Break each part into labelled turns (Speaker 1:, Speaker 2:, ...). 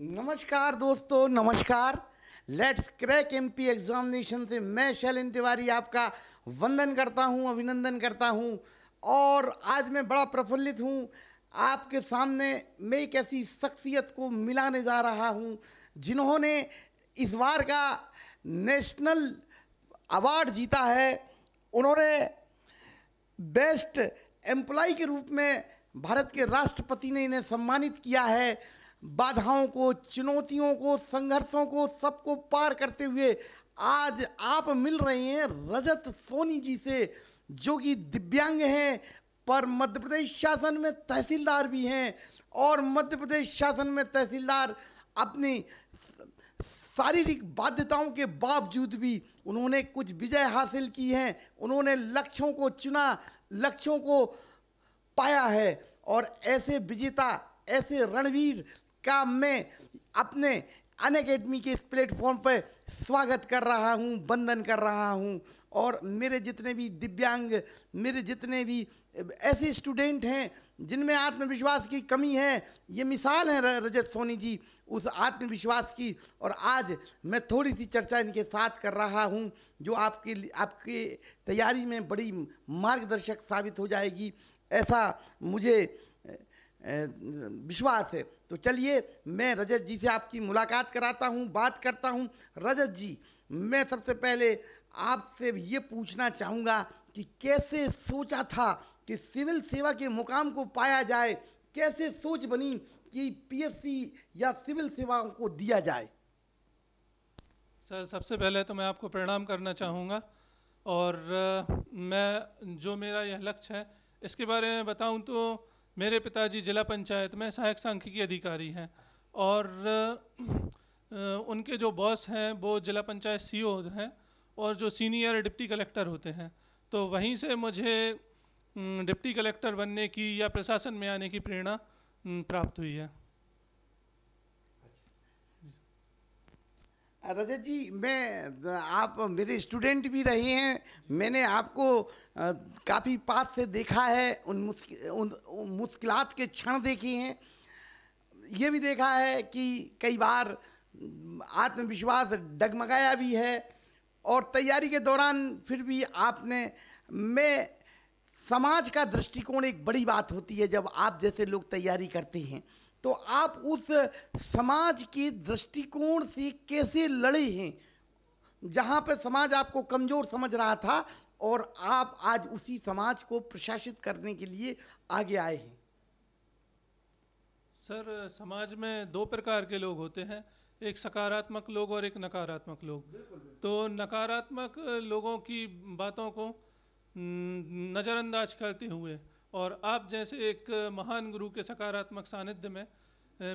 Speaker 1: नमस्कार दोस्तों नमस्कार लेट्स क्रैक एमपी एग्जामिनेशन से मैं शैलिन तिवारी आपका वंदन करता हूं अभिनंदन करता हूं और आज मैं बड़ा प्रफुल्लित हूं आपके सामने मैं एक ऐसी शख्सियत को मिलाने जा रहा हूं जिन्होंने इस बार का नेशनल अवार्ड जीता है उन्होंने बेस्ट एम्प्लॉय के रूप में भारत के राष्ट्रपति ने इन्हें सम्मानित किया है बाधाओं को चुनौतियों को संघर्षों को सबको पार करते हुए आज आप मिल रहे हैं रजत सोनी जी से जो कि दिव्यांग हैं पर मध्य प्रदेश शासन में तहसीलदार भी हैं और मध्य प्रदेश शासन में तहसीलदार अपनी शारीरिक बाध्यताओं के बावजूद भी उन्होंने कुछ विजय हासिल की हैं उन्होंने लक्ष्यों को चुना लक्ष्यों को पाया है और ऐसे विजेता ऐसे रणवीर का मैं अपने अन अकेडमी के इस प्लेटफॉर्म पर स्वागत कर रहा हूँ वंदन कर रहा हूँ और मेरे जितने भी दिव्यांग मेरे जितने भी ऐसे स्टूडेंट हैं जिनमें आत्मविश्वास की कमी है ये मिसाल हैं रजत सोनी जी उस आत्मविश्वास की और आज मैं थोड़ी सी चर्चा इनके साथ कर रहा हूँ जो आपके आपके तैयारी में बड़ी मार्गदर्शक साबित हो जाएगी ऐसा मुझे विश्वास है तो चलिए मैं रजत जी से आपकी मुलाकात कराता हूँ बात करता हूँ रजत जी मैं सबसे पहले आपसे ये पूछना चाहूँगा कि कैसे सोचा था कि सिविल सेवा के मुकाम को पाया जाए कैसे सोच बनी कि पीएससी या सिविल सेवाओं को दिया जाए
Speaker 2: सर सबसे पहले तो मैं आपको प्रणाम करना चाहूँगा और मैं जो मेरा यह लक्ष्य है इसके बारे में बताऊँ तो मेरे पिताजी जिला पंचायत में सहायक सांख्यिकी अधिकारी हैं और उनके जो बॉस हैं वो जिला पंचायत सी हैं और जो सीनियर डिप्टी कलेक्टर होते हैं तो वहीं से मुझे डिप्टी कलेक्टर बनने की या प्रशासन में आने की प्रेरणा प्राप्त हुई है
Speaker 1: रजत जी मैं आप मेरे स्टूडेंट भी रहे हैं मैंने आपको काफ़ी पास से देखा है उन मुश्किल उन, के क्षण देखे हैं ये भी देखा है कि कई बार आत्मविश्वास डगमगाया भी है और तैयारी के दौरान फिर भी आपने मैं समाज का दृष्टिकोण एक बड़ी बात होती है जब आप जैसे लोग तैयारी करते हैं तो आप उस समाज के दृष्टिकोण से कैसे लड़े हैं जहाँ पर समाज आपको कमज़ोर समझ रहा था और आप आज उसी समाज को प्रशासित करने के लिए आगे आए हैं
Speaker 2: सर समाज में दो प्रकार के लोग होते हैं एक सकारात्मक लोग और एक नकारात्मक लोग तो नकारात्मक लोगों की बातों को नज़रअंदाज करते हुए और आप जैसे एक महान गुरु के सकारात्मक सानिध्य में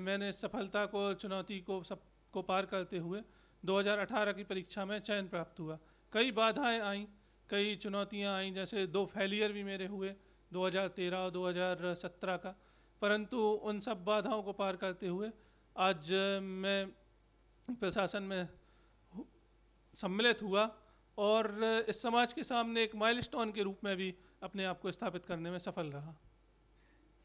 Speaker 2: मैंने सफलता को चुनौती को सब को पार करते हुए 2018 की परीक्षा में चयन प्राप्त हुआ कई बाधाएं आईं कई चुनौतियां आईं जैसे दो फेलियर भी मेरे हुए 2013 और 2017 का परंतु उन सब बाधाओं को पार करते हुए आज मैं प्रशासन में सम्मिलित हुआ और इस समाज के सामने एक माइलस्टोन के रूप में भी अपने आप को स्थापित करने में सफल रहा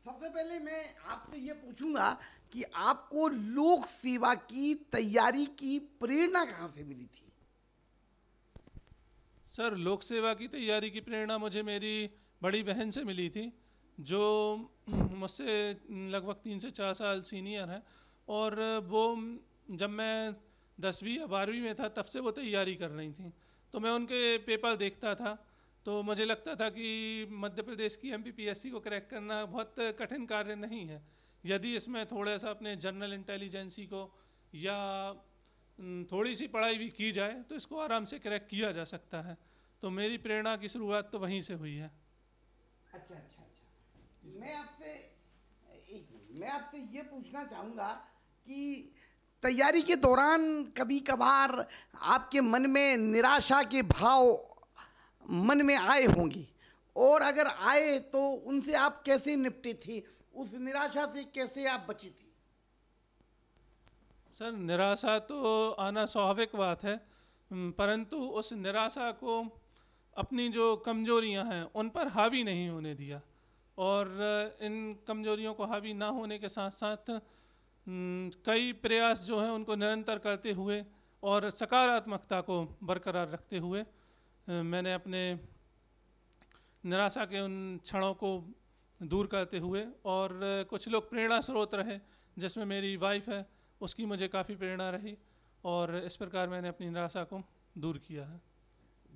Speaker 1: सबसे पहले मैं आपसे ये पूछूंगा कि आपको लोक सेवा की तैयारी की प्रेरणा कहाँ से मिली थी
Speaker 2: सर लोक सेवा की तैयारी की प्रेरणा मुझे मेरी बड़ी बहन से मिली थी जो मुझसे लगभग तीन से चार साल सीनियर हैं और वो जब मैं दसवीं या बारहवीं में था तब से वो तैयारी कर रही थी तो मैं उनके पेपर देखता था तो मुझे लगता था कि मध्य प्रदेश की एम को क्रैक करना बहुत कठिन कार्य नहीं है यदि इसमें थोड़ा सा अपने जनरल इंटेलिजेंसी को या थोड़ी सी पढ़ाई भी की जाए तो इसको आराम से क्रैक किया जा सकता है तो मेरी प्रेरणा की शुरुआत तो वहीं से हुई है
Speaker 1: अच्छा अच्छा अच्छा मैं आपसे मैं आपसे ये पूछना चाहूँगा कि तैयारी के दौरान कभी कभार आपके मन में निराशा के भाव मन में आए होंगे और अगर आए तो उनसे आप कैसे निपटी थी उस निराशा से कैसे आप बची थी
Speaker 2: सर निराशा तो आना स्वाभाविक बात है परंतु उस निराशा को अपनी जो कमजोरियां हैं उन पर हावी नहीं होने दिया और इन कमजोरियों को हावी ना होने के साथ साथ हम्म, कई प्रयास जो हैं उनको निरंतर करते हुए और सकारात्मकता को बरकरार रखते हुए मैंने अपने निराशा के उन क्षणों को दूर करते हुए और कुछ लोग प्रेरणा स्रोत रहे जिसमें मेरी वाइफ है उसकी मुझे काफ़ी प्रेरणा रही और इस प्रकार मैंने अपनी निराशा
Speaker 1: को दूर किया है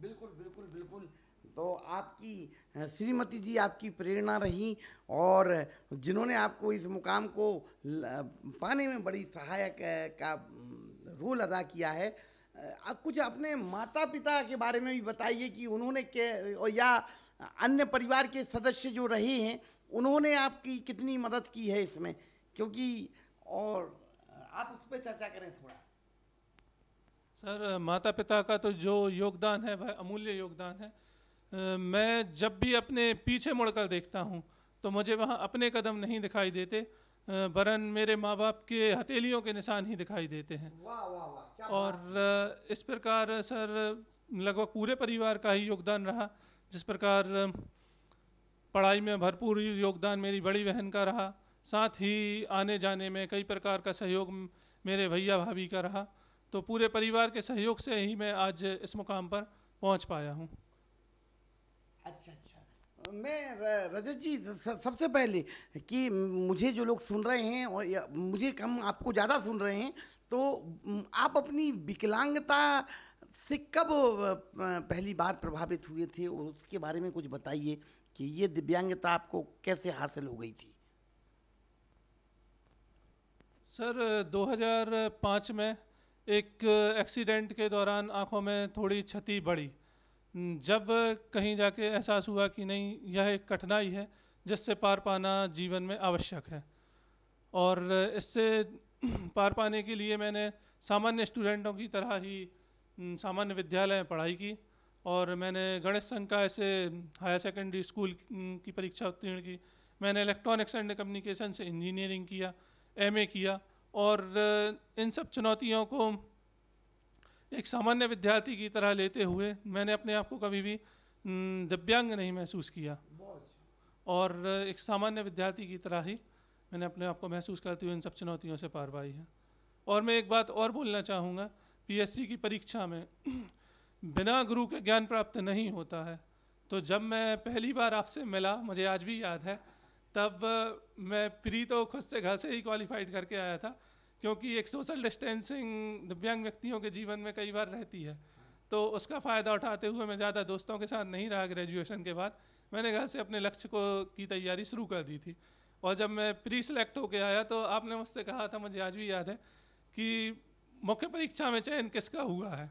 Speaker 1: बिल्कुल बिल्कुल बिल्कुल तो आपकी श्रीमती जी आपकी प्रेरणा रही और जिन्होंने आपको इस मुकाम को पाने में बड़ी सहायक का रोल अदा किया है कुछ अपने माता पिता के बारे में भी बताइए कि उन्होंने के या अन्य परिवार के सदस्य जो रहे हैं उन्होंने आपकी कितनी मदद की है इसमें क्योंकि और आप उस पर चर्चा करें थोड़ा
Speaker 2: सर माता पिता का तो जो योगदान है वह अमूल्य योगदान है मैं जब भी अपने पीछे मुड़कर देखता हूँ तो मुझे वहाँ अपने कदम नहीं दिखाई देते बरन मेरे माँ बाप के हथेलियों के निशान ही दिखाई देते हैं
Speaker 1: वाह वाह वाह
Speaker 2: और इस प्रकार सर लगभग पूरे परिवार का ही योगदान रहा जिस प्रकार पढ़ाई में भरपूर योगदान मेरी बड़ी बहन का रहा साथ ही आने जाने में कई प्रकार का सहयोग मेरे भैया भाभी का रहा तो पूरे परिवार के सहयोग से ही मैं आज इस मुकाम पर पहुंच पाया हूं
Speaker 1: अच्छा अच्छा मैं रजत जी सबसे पहले कि मुझे जो लोग सुन रहे हैं और मुझे कम आपको ज़्यादा सुन रहे हैं तो आप अपनी विकलांगता से कब पहली बार प्रभावित हुए थे और उसके बारे में कुछ बताइए कि ये दिव्यांगता आपको कैसे हासिल हो गई थी
Speaker 2: सर 2005 में एक एक्सीडेंट के दौरान आंखों में थोड़ी क्षति बढ़ी जब कहीं जाके एहसास हुआ कि नहीं यह एक कठिनाई है जिससे पार पाना जीवन में आवश्यक है और इससे पार पाने के लिए मैंने सामान्य स्टूडेंटों की तरह ही सामान्य विद्यालय में पढ़ाई की और मैंने गणेश संकाय से हायर सेकेंडरी स्कूल की परीक्षा उत्तीर्ण की मैंने इलेक्ट्रॉनिक्स एंड कम्युनिकेशन से इंजीनियरिंग किया एमए किया और इन सब चुनौतियों को एक सामान्य विद्यार्थी की तरह लेते हुए मैंने अपने आप को कभी भी दिव्यांग नहीं महसूस किया और एक सामान्य विद्यार्थी की तरह ही मैंने अपने आप को महसूस करते हुए इन सब चुनौतियों से पार पाई है और मैं एक बात और बोलना चाहूँगा पीएससी की परीक्षा में बिना गुरु के ज्ञान प्राप्त नहीं होता है तो जब मैं पहली बार आपसे मिला मुझे आज भी याद है तब मैं प्री तो खुद से घर से ही क्वालिफाइड करके आया था क्योंकि एक सोशल डिस्टेंसिंग दिव्यांग व्यक्तियों के जीवन में कई बार रहती है तो उसका फ़ायदा उठाते हुए मैं ज़्यादा दोस्तों के साथ नहीं रहा ग्रेजुएशन के बाद मैंने घर से अपने लक्ष्य को की तैयारी शुरू कर दी थी और जब मैं प्री सिलेक्ट होकर आया तो आपने मुझसे कहा था मुझे आज भी याद है कि मुख्य परीक्षा में चयन किसका हुआ है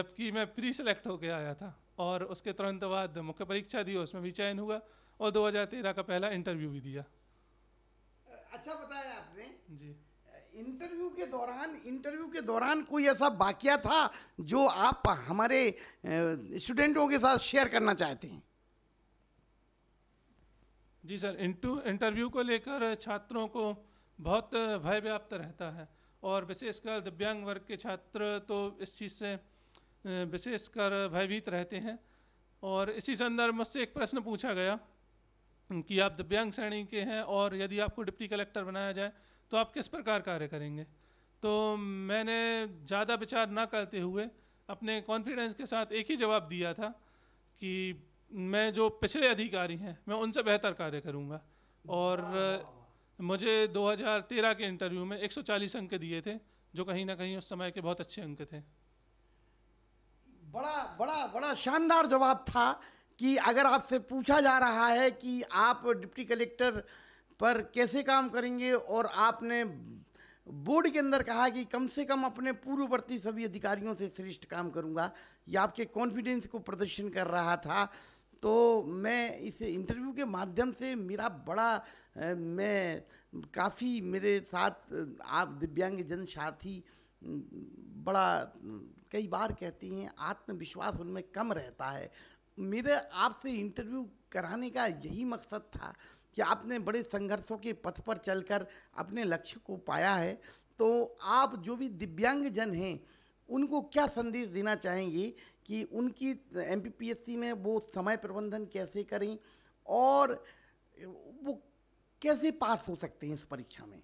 Speaker 2: जबकि मैं प्री सिलेक्ट होकर आया था और उसके तुरंत बाद मुख्य परीक्षा दी उसमें भी चयन हुआ और 2013 का पहला इंटरव्यू भी दिया
Speaker 1: अच्छा बताया आपने जी इंटरव्यू के दौरान इंटरव्यू के दौरान कोई ऐसा वाक्य था जो आप हमारे स्टूडेंटों के साथ शेयर करना चाहते हैं
Speaker 2: जी सर इंटू इंटरव्यू को लेकर छात्रों को बहुत भय व्याप्त रहता है और विशेषकर दिव्यांग वर्ग के छात्र तो इस चीज़ से विशेषकर भयभीत रहते हैं और इसी संदर्भ में से एक प्रश्न पूछा गया कि आप दिव्यांग श्रेणी के हैं और यदि आपको डिप्टी कलेक्टर बनाया जाए तो आप किस प्रकार कार्य करेंगे तो मैंने ज़्यादा विचार ना करते हुए अपने कॉन्फिडेंस के साथ एक ही जवाब दिया था कि मैं जो पिछले अधिकारी हैं मैं उनसे बेहतर कार्य करूँगा और मुझे 2013 के इंटरव्यू में 140 अंक दिए थे जो कहीं ना कहीं उस समय के बहुत अच्छे अंक थे
Speaker 1: बड़ा बड़ा बड़ा शानदार जवाब था कि अगर आपसे पूछा जा रहा है कि आप डिप्टी कलेक्टर पर कैसे काम करेंगे और आपने बोर्ड के अंदर कहा कि कम से कम अपने पूर्ववर्ती सभी अधिकारियों से श्रेष्ठ काम करूंगा ये आपके कॉन्फिडेंस को प्रदर्शन कर रहा था तो मैं इस इंटरव्यू के माध्यम से मेरा बड़ा मैं काफ़ी मेरे साथ आप दिव्यांगजन साथी बड़ा कई बार कहती हैं आत्मविश्वास उनमें कम रहता है मेरे आपसे इंटरव्यू कराने का यही मकसद था कि आपने बड़े संघर्षों के पथ पर चलकर अपने लक्ष्य को पाया है तो आप जो भी दिव्यांग जन हैं उनको क्या संदेश देना चाहेंगी कि उनकी एम में वो समय प्रबंधन कैसे करें और वो कैसे पास हो सकते हैं इस परीक्षा में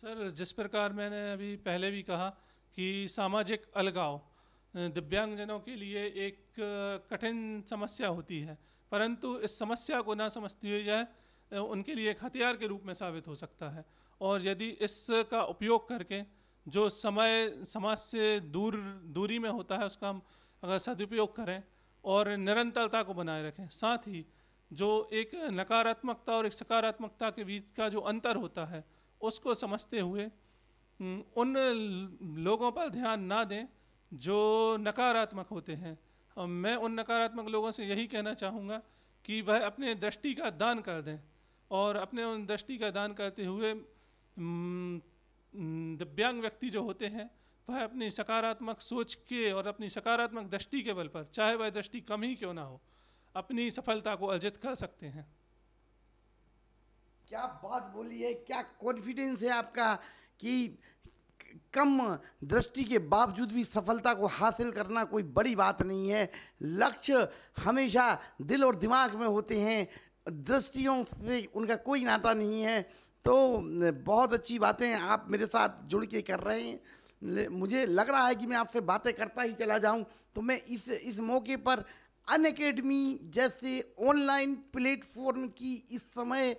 Speaker 2: सर जिस प्रकार मैंने अभी पहले भी कहा कि सामाजिक अलगाव दिव्यांगजनों के लिए एक कठिन समस्या होती है परंतु इस समस्या को ना समझती हुई यह उनके लिए एक हथियार के रूप में साबित हो सकता है और यदि इसका उपयोग करके जो समय समाज से दूर दूरी में होता है उसका हम अगर सदुपयोग करें और निरंतरता को बनाए रखें साथ ही जो एक नकारात्मकता और एक सकारात्मकता के बीच का जो अंतर होता है उसको समझते हुए उन लोगों पर ध्यान ना दें जो नकारात्मक होते हैं मैं उन नकारात्मक लोगों से यही कहना चाहूँगा कि वह अपने दृष्टि का दान कर दें और अपने उन दृष्टि का दान करते हुए दिव्यांग व्यक्ति जो होते हैं वह अपनी सकारात्मक सोच के और अपनी सकारात्मक दृष्टि के बल पर चाहे वह दृष्टि कम ही क्यों ना हो अपनी सफलता को अर्जित कर सकते हैं
Speaker 1: क्या बात बोली है क्या कॉन्फिडेंस है आपका कि कम दृष्टि के बावजूद भी सफलता को हासिल करना कोई बड़ी बात नहीं है लक्ष्य हमेशा दिल और दिमाग में होते हैं दृष्टियों से उनका कोई नाता नहीं है तो बहुत अच्छी बातें आप मेरे साथ जुड़ के कर रहे हैं मुझे लग रहा है कि मैं आपसे बातें करता ही चला जाऊं तो मैं इस इस मौके पर अन अकेडमी जैसे ऑनलाइन प्लेटफॉर्म की इस समय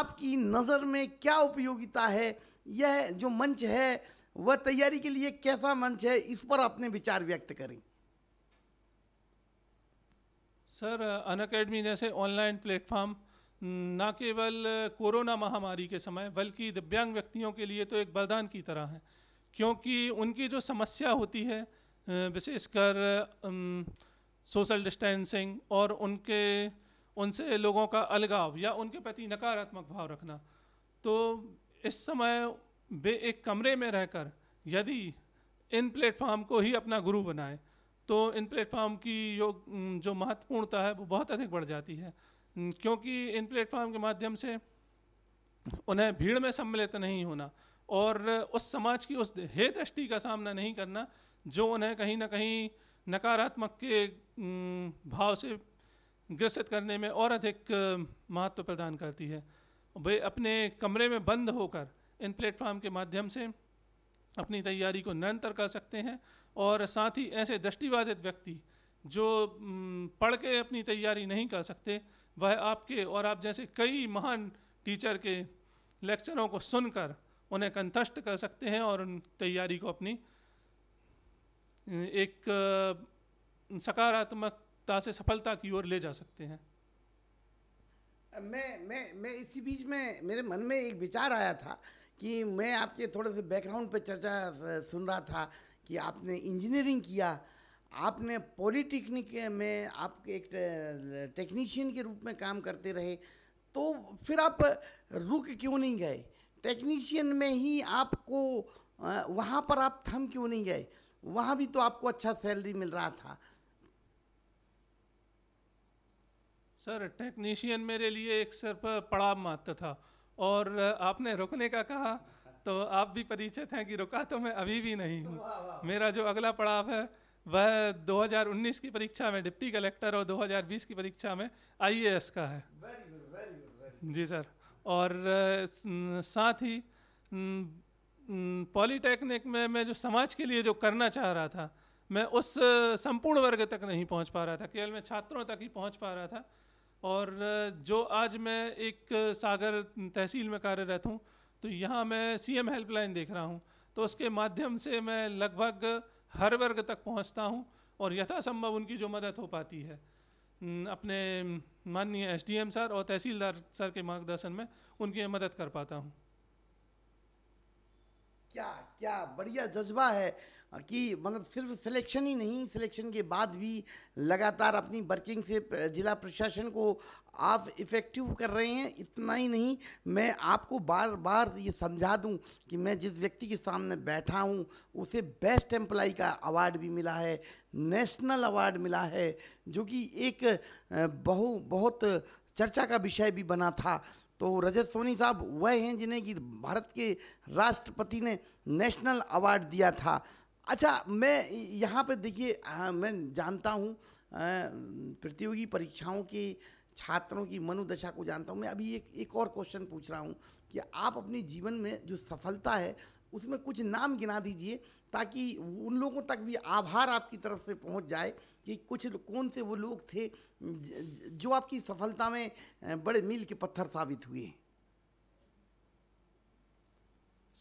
Speaker 1: आपकी नज़र में क्या उपयोगिता है यह जो मंच है वह तैयारी के लिए कैसा मंच है इस पर अपने विचार व्यक्त करें
Speaker 2: सर अन अकेडमी जैसे ऑनलाइन प्लेटफॉर्म न केवल कोरोना महामारी के समय बल्कि दिव्यांग व्यक्तियों के लिए तो एक वरदान की तरह है क्योंकि उनकी जो समस्या होती है विशेषकर सोशल डिस्टेंसिंग और उनके उनसे लोगों का अलगाव या उनके प्रति नकारात्मक भाव रखना तो इस समय वे एक कमरे में रहकर यदि इन प्लेटफॉर्म को ही अपना गुरु बनाएं तो इन प्लेटफॉर्म की योग जो महत्वपूर्णता है वो बहुत अधिक बढ़ जाती है क्योंकि इन प्लेटफॉर्म के माध्यम से उन्हें भीड़ में सम्मिलित नहीं होना और उस समाज की उस हे दृष्टि का सामना नहीं करना जो उन्हें कहीं ना कहीं नकारात्मक के भाव से ग्रसित करने में और अधिक महत्व प्रदान करती है वे अपने कमरे में बंद होकर इन प्लेटफार्म के माध्यम से अपनी तैयारी को निरंतर कर सकते हैं और साथ ही ऐसे दृष्टिवादित व्यक्ति जो पढ़ के अपनी तैयारी नहीं कर सकते वह आपके और आप जैसे कई महान टीचर के लेक्चरों को सुनकर उन्हें कंथस्ट कर सकते हैं और उन तैयारी को अपनी एक सकारात्मकता से सफलता की ओर ले जा सकते हैं
Speaker 1: मैं मैं मैं इसी बीच में मेरे मन में एक विचार आया था कि मैं आपके थोड़े से बैकग्राउंड पे चर्चा सुन रहा था कि आपने इंजीनियरिंग किया आपने पॉलीटेक्निक में आप एक टेक्नीशियन के रूप में काम करते रहे तो फिर आप रुक क्यों नहीं गए टेक्नीशियन में ही आपको वहाँ पर आप थम क्यों नहीं गए वहाँ भी तो आपको अच्छा सैलरी मिल रहा था
Speaker 2: सर टेक्नीशियन मेरे लिए एक सर पर पड़ा मात्र था और आपने रुकने का कहा तो आप भी परिचित हैं कि रुका तो मैं अभी भी नहीं हूँ मेरा जो अगला पड़ाव है वह 2019 की परीक्षा में डिप्टी कलेक्टर और 2020 की परीक्षा में आईएएस का है
Speaker 1: very good, very good, very
Speaker 2: good. जी सर और साथ ही पॉलीटेक्निक में मैं जो समाज के लिए जो करना चाह रहा था मैं उस संपूर्ण वर्ग तक नहीं पहुंच पा रहा था केवल मैं छात्रों तक ही पहुंच पा रहा था और जो आज मैं एक सागर तहसील में कार्यरत हूँ तो यहाँ मैं सीएम हेल्पलाइन देख रहा हूँ तो उसके माध्यम से मैं लगभग हर वर्ग तक पहुँचता हूँ और यथासंभव उनकी जो मदद हो पाती है अपने माननीय एसडीएम सर और तहसीलदार सर के मार्गदर्शन में उनकी मदद कर पाता हूँ
Speaker 1: क्या क्या बढ़िया जज्बा है कि मतलब सिर्फ सिलेक्शन ही नहीं सिलेक्शन के बाद भी लगातार अपनी वर्किंग से जिला प्रशासन को आप इफ़ेक्टिव कर रहे हैं इतना ही नहीं मैं आपको बार बार ये समझा दूं कि मैं जिस व्यक्ति के सामने बैठा हूं उसे बेस्ट एम्प्लाई का अवार्ड भी मिला है नेशनल अवार्ड मिला है जो कि एक बहु बहुत चर्चा का विषय भी बना था तो रजत सोनी साहब वह हैं जिन्हें कि भारत के राष्ट्रपति ने नेशनल अवार्ड दिया था अच्छा मैं यहाँ पे देखिए हाँ, मैं जानता हूँ प्रतियोगी परीक्षाओं की छात्रों की मनोदशा को जानता हूँ मैं अभी एक एक और क्वेश्चन पूछ रहा हूँ कि आप अपने जीवन में जो सफलता है उसमें कुछ नाम गिना दीजिए ताकि उन लोगों तक भी आभार आपकी तरफ से पहुँच जाए कि कुछ कौन से वो लोग थे जो आपकी सफलता में बड़े मील के पत्थर साबित हुए हैं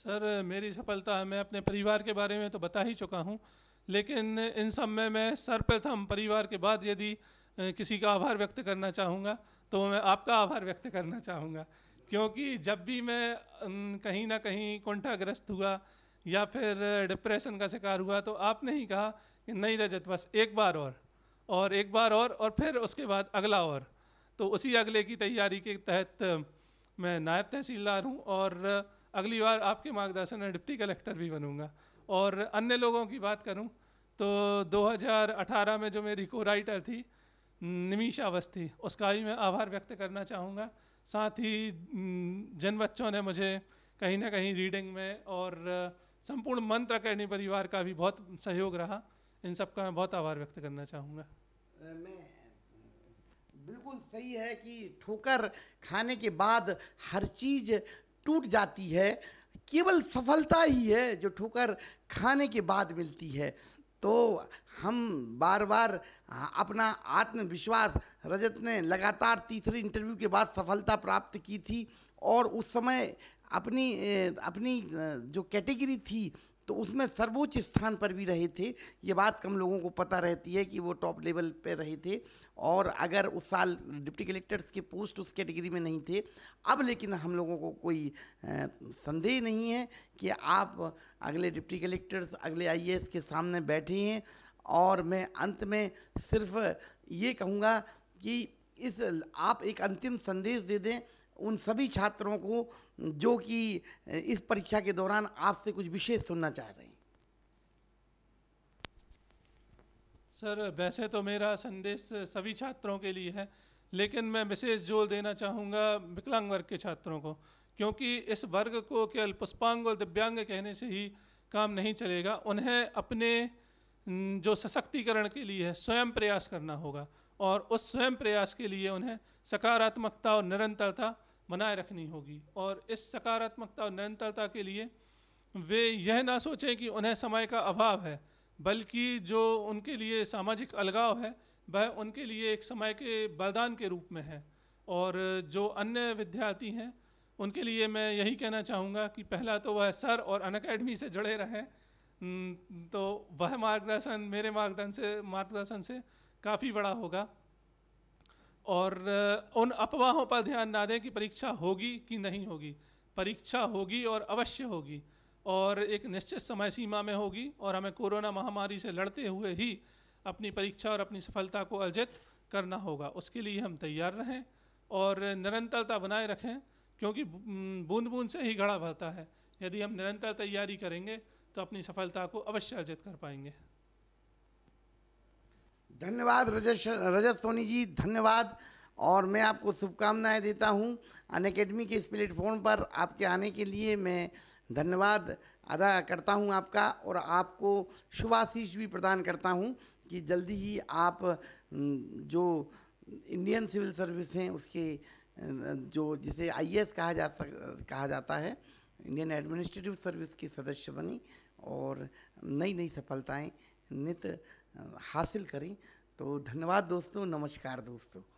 Speaker 2: सर मेरी सफलता मैं अपने परिवार के बारे में तो बता ही चुका हूँ लेकिन इन सब में मैं सर्वप्रथम परिवार के बाद यदि किसी का आभार व्यक्त करना चाहूँगा तो मैं आपका आभार व्यक्त करना चाहूँगा क्योंकि जब भी मैं कहीं ना कहीं कुंठाग्रस्त हुआ या फिर डिप्रेशन का शिकार हुआ तो आपने ही कहा कि नहीं रजत बस एक बार और और एक बार और और फिर उसके बाद अगला और तो उसी अगले की तैयारी के तहत मैं नायब तहसीलदार हूँ और अगली बार आपके मार्गदर्शन में डिप्टी कलेक्टर भी बनूँगा और अन्य लोगों की बात करूँ तो 2018 में जो मेरी को राइटर थी निमिष अवस्थी उसका भी मैं आभार व्यक्त करना चाहूँगा साथ ही जिन बच्चों ने मुझे कहीं ना कहीं रीडिंग में और संपूर्ण मंत्र अकेडमी परिवार का भी बहुत सहयोग रहा इन सब का मैं बहुत आभार व्यक्त करना चाहूँगा
Speaker 1: मैं बिल्कुल सही है कि ठोकर खाने के बाद हर चीज़ टूट जाती है केवल सफलता ही है जो ठोकर खाने के बाद मिलती है तो हम बार बार अपना आत्मविश्वास रजत ने लगातार तीसरे इंटरव्यू के बाद सफलता प्राप्त की थी और उस समय अपनी अपनी जो कैटेगरी थी तो उसमें सर्वोच्च स्थान पर भी रहे थे ये बात कम लोगों को पता रहती है कि वो टॉप लेवल पे रहे थे और अगर उस साल डिप्टी कलेक्टर्स के पोस्ट उस कैटेगरी में नहीं थे अब लेकिन हम लोगों को कोई संदेह नहीं है कि आप अगले डिप्टी कलेक्टर्स अगले आई के सामने बैठे हैं और मैं अंत में सिर्फ ये कहूँगा कि इस आप एक अंतिम संदेश दे दें उन सभी छात्रों को जो कि इस परीक्षा के दौरान आपसे कुछ विशेष सुनना चाह रहे हैं
Speaker 2: सर वैसे तो मेरा संदेश सभी छात्रों के लिए है लेकिन मैं विशेष जोर देना चाहूँगा विकलांग वर्ग के छात्रों को क्योंकि इस वर्ग को केवल पुष्पांग और दिव्यांग कहने से ही काम नहीं चलेगा उन्हें अपने जो सशक्तिकरण के लिए है स्वयं प्रयास करना होगा और उस स्वयं प्रयास के लिए उन्हें सकारात्मकता और निरंतरता बनाए रखनी होगी और इस सकारात्मकता और निरंतरता के लिए वे यह ना सोचें कि उन्हें समय का अभाव है बल्कि जो उनके लिए सामाजिक अलगाव है वह उनके लिए एक समय के बलिदान के रूप में है और जो अन्य विद्यार्थी हैं उनके लिए मैं यही कहना चाहूँगा कि पहला तो वह सर और अन अकेडमी से जुड़े रहें तो वह मार्गदर्शन मेरे मार्गदर्शन से मार्गदर्शन से काफ़ी बड़ा होगा और उन अफवाहों पर ध्यान ना दें कि परीक्षा होगी कि नहीं होगी परीक्षा होगी और अवश्य होगी और एक निश्चित समय सीमा में होगी और हमें कोरोना महामारी से लड़ते हुए ही अपनी परीक्षा और अपनी सफलता को अर्जित करना होगा उसके लिए हम तैयार रहें और निरंतरता बनाए रखें क्योंकि बूंद बूंद से ही घड़ा भरता है यदि हम निरंतर तैयारी करेंगे तो अपनी सफलता को अवश्य अर्जित कर पाएंगे
Speaker 1: धन्यवाद रजत रजत सोनी जी धन्यवाद और मैं आपको शुभकामनाएं देता हूं अन अकेडमी के इस प्लेटफॉर्म पर आपके आने के लिए मैं धन्यवाद अदा करता हूं आपका और आपको शुभाशीष भी प्रदान करता हूं कि जल्दी ही आप जो इंडियन सिविल सर्विस हैं उसके जो जिसे आईएएस कहा जा सक कहा जाता है इंडियन एडमिनिस्ट्रेटिव सर्विस की सदस्य बनी और नई नई सफलताएं नित हासिल करें तो धन्यवाद दोस्तों नमस्कार दोस्तों